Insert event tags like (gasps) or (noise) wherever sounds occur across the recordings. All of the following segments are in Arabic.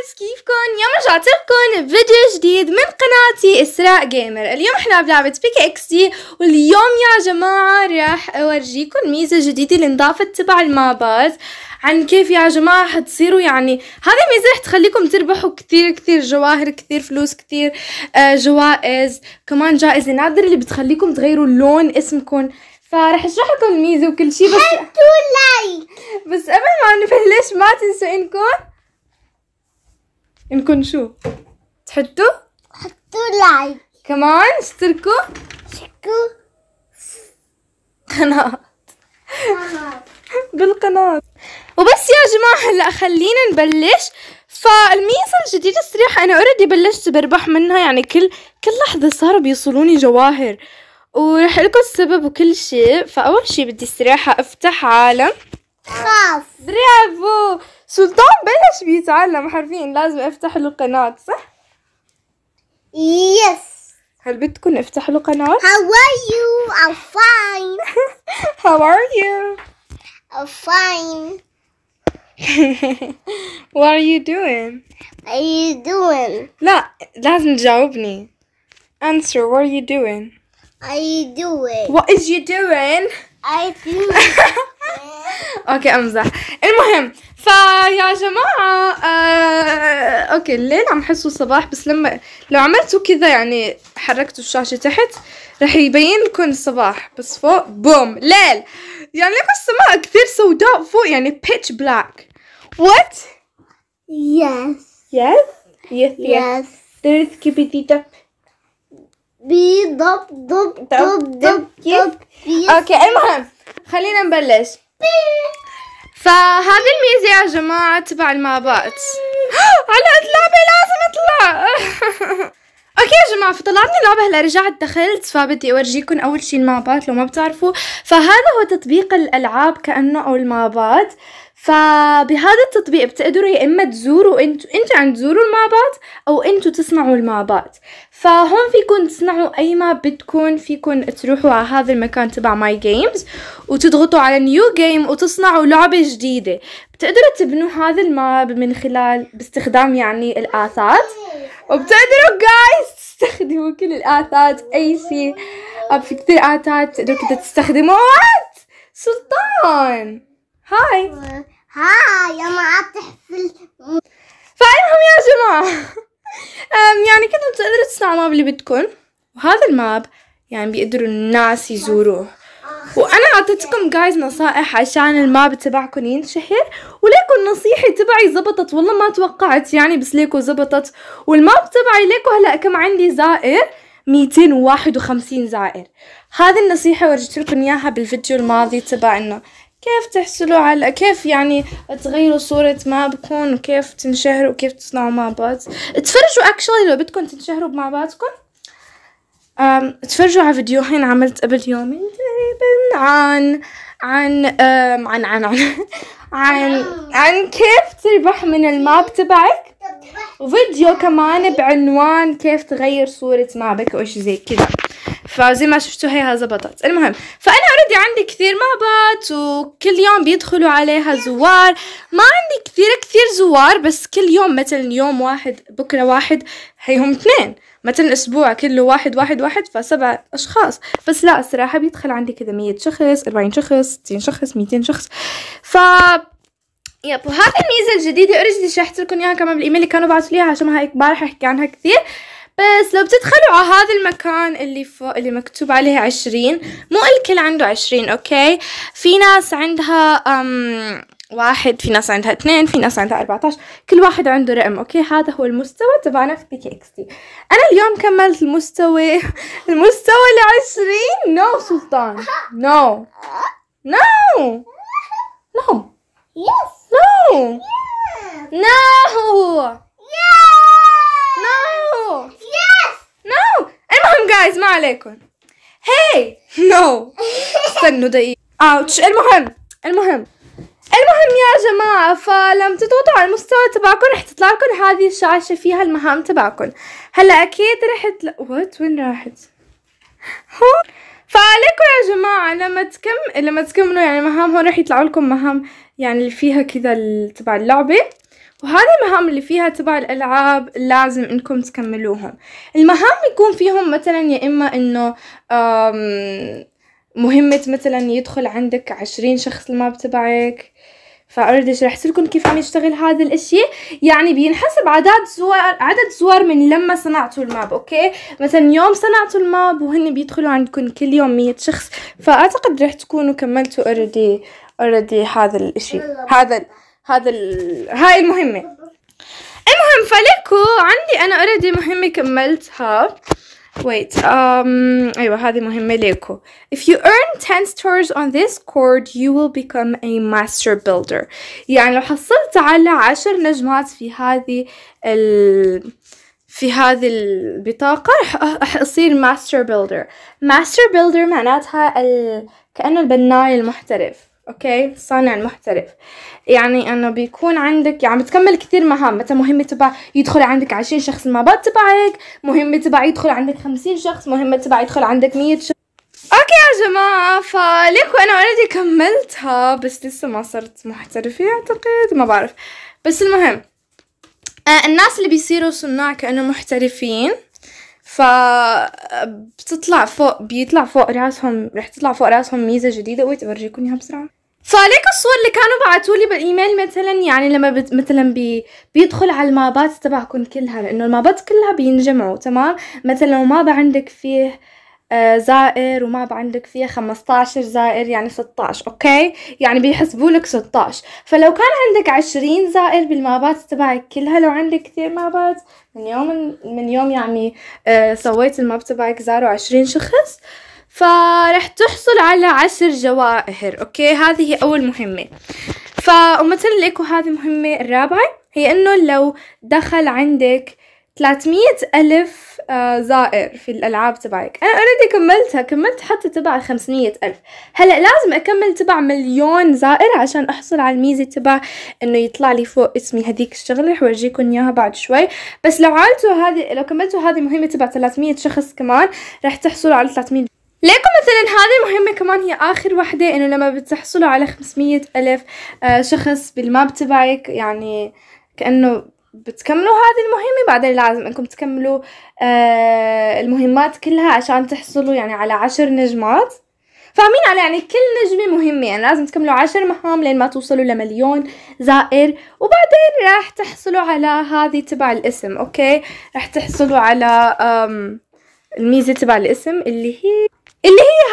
جايز كيفكن؟ يوم رجعت لكم بفيديو جديد من قناتي اسراء جيمر، اليوم احنا بلعبة بيك اكس دي واليوم يا جماعة راح اورجيكم ميزة جديدة لنضافة تبع المابات عن كيف يا جماعة حتصيروا يعني هذه ميزة رح تخليكم تربحوا كثير كثير جواهر كثير فلوس كثير اه، جوائز كمان جائزة نادرة اللي بتخليكم تغيروا لون اسمكم فرح اشرح لكم الميزة وكل شيء بس حطوا لايك بس قبل ما نبلش ما تنسوا انكم نكون شو تحطوا حطوا لايك كمان اشتركوا اشتركوا قناة بالقناة وبس يا جماعة هلا خلينا نبلش فالميزة الجديدة الصراحة أنا اوريدي بلشت بربح منها يعني كل كل لحظة صاروا بيوصلوني جواهر ورح لكم السبب وكل شيء فأول شيء بدي الصراحة أفتح عالم خاف برافو سلطان بلش بيتعلم حرفيا لازم افتح له قناة صح؟ يس هل بدكم افتح له قناة؟ How are you? I'm fine How are you? I'm fine What are you doing? What are you doing? لا لازم تجاوبني Answer what are you doing? What are you doing? What is you doing? I do اوكي امزح المهم فيا جماعة آه اوكي الليل عم حسوا صباح بس لما لو عملتوا كذا يعني حركتوا الشاشة تحت رح يبين لكم الصباح بس فوق بوم ليل يعني لكم السماء كثير سوداء فوق يعني pitch black what yes yes yes yes there is كبدي دب بي دب دب دب دب, دب, دب, دب, دب, دب, دب, دب, دب, دب, دب, دب, دب اوكي المهم خلينا نبلش فهذه الميزة يا جماعة تبع المابات (gasps) على اللعبة لازم اطلع (laughs) اوكي يا جماعة فطلعتني لعبة هلا رجعت دخلت فبدي اورجيكم اول شي المابات لو ما بتعرفوا فهذا هو تطبيق الالعاب كانه او المابات فبهذا التطبيق بتقدروا يا اما تزوروا انتوا انتوا عم تزوروا المابات او انتوا تصنعوا المابات فهون فيكم تصنعوا اي ماب بدكم فيكم تروحوا على هذا المكان تبع ماي جيمز وتضغطوا على نيو جيم وتصنعوا لعبه جديده بتقدروا تبنوا هذا الماب من خلال باستخدام يعني الاثاث وبتقدروا جايز تستخدموا كل الاثاث اي شيء في كثير اثاث تقدروا تستخدموا تستخدموها سلطان هاي هاي انا تحفل فالمهم يا جماعه يعني كنتم تقدروا تصنعوا ماب اللي بدكم وهذا الماب يعني بيقدروا الناس يزوروه آه. وانا اعطيتكم جايز نصائح عشان الماب تبعكم ينشهر وليكو النصيحه تبعي زبطت والله ما توقعت يعني بس ليكو زبطت والماب تبعي ليكو هلا كم عندي زائر 251 زائر هذه النصيحه ورجيت لكم اياها بالفيديو الماضي تبع انه كيف تحصلوا على كيف يعني تغيروا صورة مابكم وكيف تنشهروا وكيف تصنعوا مع بعض تفرجوا اكشلي لو بدكم تنشهروا مع بعضكم تفرجوا على فيديوهين عملت قبل يومين تقريبا عن عن عن عن عن, عن, عن, عن كيف تربح من الماب تبعك وفيديو كمان بعنوان كيف تغير صورة مابك أو شي زي كذا فزي ما شفتوا هيها زبطت المهم فانا اوريدي عندي كثير مابات وكل يوم بيدخلوا عليها زوار ما عندي كثير كثير زوار بس كل يوم مثلا يوم واحد بكره واحد هيهم اثنين مثلا اسبوع كله واحد واحد واحد فسبع اشخاص بس لا الصراحه بيدخل عندي كذا 100 شخص 40 شخص 60 شخص 200 شخص ف يب وهذه الميزه الجديده اوريدي شرحت لكم اياها كمان بالايميل اللي كانوا بعثوا لي اياها عشان هيك امبارح احكي عنها كثير بس لو بتدخلوا على هذا المكان اللي فوق اللي مكتوب عليه عشرين مو الكل عنده عشرين اوكي في ناس عندها أم واحد في ناس عندها اثنين في ناس عندها 14 كل واحد عنده رقم اوكي هذا هو المستوى تبعنا في بي اكس تي انا اليوم كملت المستوى (laughs) المستوى العشرين نو no, سلطان نو نو نو يس نو نو جايز ما عليكم هاي نو استنوا دقيقة اوتش المهم المهم المهم يا جماعة فلما تضغطوا على المستوى تبعكم رح تطلع لكم هذه الشاشة فيها المهام تبعكم هلا اكيد رح تلا وات وين راحت؟ هو فعليكم يا جماعة لما تكم لما تكملوا يعني مهام هون رح يطلعوا لكم مهام يعني اللي فيها كذا تبع اللعبة وهذه المهام اللي فيها تبع الألعاب لازم إنكم تكملوهم المهام يكون فيهم مثلا يا إما إنه مهمة مثلا يدخل عندك عشرين شخص الماب تبعك فأريد شرحت لكم كيف عم يشتغل هذا الاشي يعني بينحسب عدد زوار عدد زوار من لما صنعتوا الماب اوكي مثلا يوم صنعتوا الماب وهن بيدخلوا عندكم كل يوم مية شخص فاعتقد رح تكونوا كملتوا اوريدي اوريدي هذا الاشي هذا هذا ال... هاي المهمة المهم فلكو عندي أنا اوريدي مهمة كملتها Wait, um, أيوة هذه مهمة لكو If you earn 10 stars on this chord, you will become a master builder. يعني لو حصلت على عشر نجمات في هذه ال... في هذه البطاقة رح أصير ماستر بيلدر ماستر بيلدر معناتها ال... كأنه البناي المحترف اوكي صانع محترف يعني انه بيكون عندك عم يعني بتكمل كثير مهام مثلا مهمه تبع يدخل عندك 20 شخص المبات تبعك مهمه تبع يدخل عندك 50 شخص مهمه تبع يدخل عندك 100 شخص اوكي يا جماعة فليكو انا اوريدي كملتها بس لسه ما صرت محترفة اعتقد ما بعرف بس المهم آه، الناس اللي بيصيروا صناع كانه محترفين ف بتطلع فوق بيطلع فوق راسهم رح تطلع فوق راسهم ميزة جديدة ويت بورجيكم اياها بسرعة فعليك الصور اللي كانوا بعثوا لي بالايميل مثلا يعني لما بت مثلا بي بيدخل على المابات تبعكم كلها لانه المابات كلها بينجمعوا تمام مثلا لو ماب عندك فيه آه، زائر وما عندك فيه 15 زائر يعني 16 اوكي يعني بيحسبوا لك 16 فلو كان عندك 20 زائر بالمابات تبعك كلها لو عندك كثير مابات من يوم من يوم يعني آه، سويت الماب تبعك زاروا 20 شخص فرح تحصل على عشر جواهر أوكي هذه هي أول مهمة فمثلا لكم هذه المهمة الرابعة هي أنه لو دخل عندك 300 ألف آه، زائر في الألعاب تبعك أنا أوريدي كملتها كملت حتى تبع 500 ألف هلأ لازم أكمل تبع مليون زائر عشان أحصل على الميزة تبع إنه يطلع لي فوق اسمي هذيك الشغلة رح أورجيكم إياها بعد شوي بس لو عملتوا هذه لو كملتوا هذه المهمه تبع 300 شخص كمان رح تحصلوا على 300 ليكم مثلا هذه المهمة كمان هي آخر وحدة إنه لما بتحصلوا على خمسمية ألف آه، شخص بالماب تبعك يعني كأنه بتكملوا هذه المهمة بعدين لازم انكم تكملوا آه، المهمات كلها عشان تحصلوا يعني على عشر نجمات فاهمين على يعني كل نجمة مهمة يعني لازم تكملوا عشر مهام لين ما توصلوا لمليون زائر وبعدين راح تحصلوا على هذه تبع الاسم اوكي راح تحصلوا على الميزة تبع الاسم اللي هي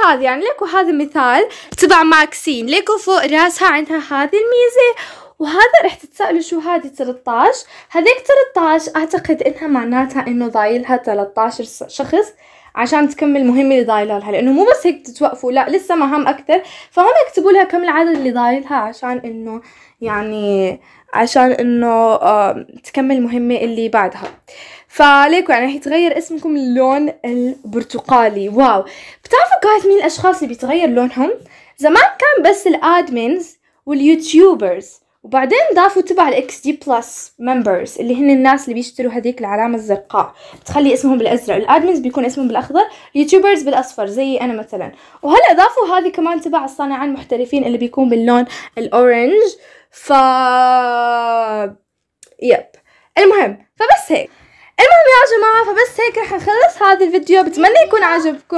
هذه يعني ليكو هذا مثال تبع ماكسين ليكو فوق راسها عندها هذه الميزة وهذا رح تتسألوا شو هذه 13 هذيك 13 أعتقد إنها معناتها إنه ضايلها 13 شخص عشان تكمل المهمه اللي ضايله لها لانه مو بس هيك تتوقفوا لا لسه مهام اكثر فهم يكتبوا لها كم العدد اللي ضايلها عشان انه يعني عشان انه تكمل المهمة اللي بعدها فليكو يعني رح يتغير اسمكم اللون البرتقالي واو بتعرفوا كانت مين الاشخاص اللي بيتغير لونهم زمان كان بس الادمنز واليوتيوبرز وبعدين ضافوا تبع الاكس دي بلس ممبرز اللي هن الناس اللي بيشتروا هذيك العلامة الزرقاء بتخلي اسمهم بالازرق الادمنز بيكون اسمهم بالاخضر اليوتيوبرز بالاصفر زي انا مثلا وهلا ضافوا هذه كمان تبع الصانعة المحترفين اللي بيكون باللون الاورنج ف يب المهم فبس هيك المهم يا جماعة فبس هيك رح نخلص هذا الفيديو بتمنى يكون عجبكم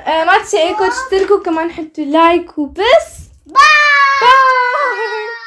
آه ما تنسوا تشتركوا كمان حطوا لايك وبس باي باي